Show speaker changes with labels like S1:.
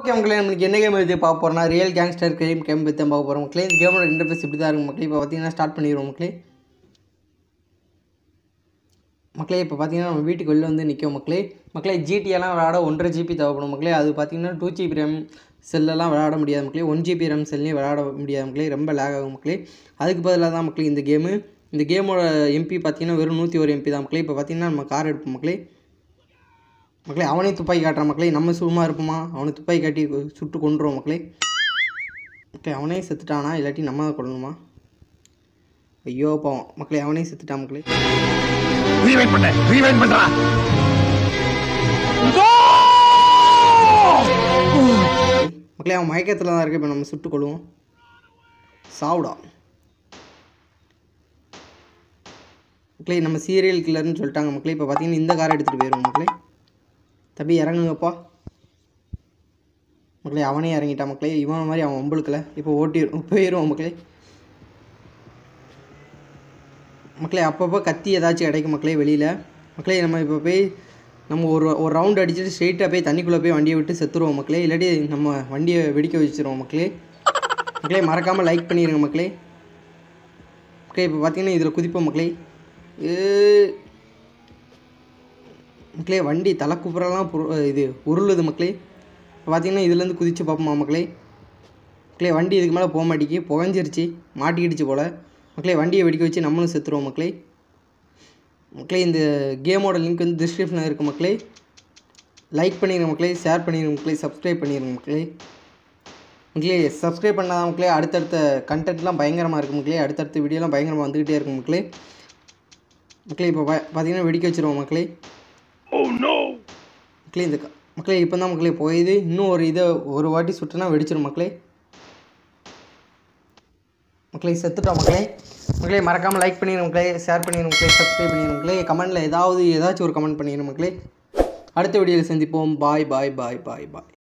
S1: okay மக்களே நம்மளுக்கு என்ன கேம் பற்றி பார்க்க போகிறோம்னா ரியல் கேங்ஸ்டர் கிரீம் கேம் பற்றி தான் பார்க்க போகிறோம் மக்களே இந்த கேமோட இன்டர்ஃபேஸ் இப்படி தான் இருக்கும் மக்களே இப்போ பார்த்தீங்கன்னா ஸ்டார்ட் பண்ணிடுவோம் மக்களே மக்களே இப்போ பார்த்தீங்கன்னா நம்ம வீட்டுக்கு வெளில வந்து நிற்கும் மக்களே மக்களே ஜிடிஎல்லாம் விளையாட ஒன்றரை ஜிபி தேவைப்படும் மக்களே அது பார்த்தீங்கன்னா டூ ஜிபி ரேம் செல்லெல்லாம் விளையாட முடியாது மக்களே ஒன் ஜிபி ரேம் செல்லையும் விளையாட முடியாது மக்களே ரொம்ப லேக் ஆகும் மக்களே அதுக்கு பதிலாக தான் மக்களே இந்த கேமு இந்த கேமோட எம்பி பார்த்தீங்கன்னா வெறும் நூற்றி ஒரு எம்பி தான் மக்களே இப்போ பார்த்தீங்கன்னா நம்ம கார் எடுப்போம் மக்களே மக்களே அவனே துப்பாக்கி காட்டுறான் மக்களே நம்ம சும்மா இருப்போமா அவனை துப்பாக்கி காட்டி சுட்டு கொண்டுருவோம் மக்களே ஓகே அவனே செத்துட்டானா இல்லாட்டி நம்ம தான் கொள்ளணுமா ஐயோ பாவம் மக்களே அவனே செத்துட்டான் மக்களே மக்களே அவன் மயக்கத்தில் தான் இருக்கு இப்போ நம்ம சுட்டு கொள்வோம் சாவுடா மக்களே நம்ம சீரியல் கில்லர்னு சொல்லிட்டாங்க மக்களே இப்போ பார்த்தீங்கன்னா இந்த காரை எடுத்துகிட்டு போயிடுவோம் மக்களே தம்பி இறங்குங்கப்பா மக்களே அவனே இறங்கிட்டான் மக்களே இவன் மாதிரி அவன் ஒம்பளுக்கில் இப்போ ஓட்டி போயிடுவான் மக்களே மக்களே அப்பப்போ கத்தி ஏதாச்சும் கிடைக்கும் மக்களே வெளியில் மக்களே நம்ம இப்போ போய் நம்ம ஒரு ஒரு ரவுண்ட் அடிச்சுட்டு ஸ்ட்ரெயிட்டாக போய் தண்ணிக்குள்ளே போய் வண்டியை விட்டு செத்துருவோம் மக்களே இல்லாட்டி நம்ம வண்டியை வெடிக்க வச்சுருவோம் மக்களே மக்களே மறக்காமல் லைக் பண்ணிடுங்க மக்களே மக்களே இப்போ பார்த்தீங்கன்னா இதில் குதிப்போம் மக்களே மக்களே வண்டி தலைக்குப்புறலாம் இது உருளுது மக்களே பார்த்திங்கன்னா இதுலேருந்து குதிச்சு பார்ப்போமா மக்களே மக்களே வண்டி இதுக்கு மேலே போக மாட்டேங்கி புகஞ்சிருச்சு மாட்டிக்கிடுச்சு போல் மக்களே வண்டியை வெடிக்க வச்சு நம்மளும் செத்துருவோம் மக்களே மக்களே இந்த கேமோட லிங்க் வந்து டிஸ்கிரிப்ஷனில் இருக்குது மக்களே லைக் பண்ணிடுங்க மக்களே ஷேர் பண்ணிடுங்க மக்களே சப்ஸ்கிரைப் பண்ணிடுங்க மக்களே மக்களே சப்ஸ்கிரைப் பண்ணாத மக்களே அடுத்தடுத்த கண்டென்ட்லாம் பயங்கரமாக இருக்கும் மக்களே அடுத்தடுத்த வீடியோலாம் பயங்கரமாக வந்துக்கிட்டே இருக்கும் மக்களே மக்களே இப்போ பார்த்தீங்கன்னா வெடிக்க வச்சுருவோம் மக்களே ஓ oh, நோ மக்களே இந்த மக்களே இப்போ தான் மக்களே போயிது இன்னும் ஒரு இதை ஒரு வாட்டி சுட்டுனா வெடிச்சிடும் மக்களே மக்களே செத்துட்டோம் மக்களே மக்களே மறக்காமல் லைக் பண்ணிடுங்க மக்களே ஷேர் பண்ணிடுங்க மக்களே சப்ஸ்கிரைப் பண்ணிடுங்க மக்களே கமெண்டில் ஏதாவது ஏதாச்சும் ஒரு கமெண்ட் பண்ணிடுங்க மக்களே அடுத்த வீடியோவில் சந்திப்போம் பாய் பாய் பாய் பாய் பாய்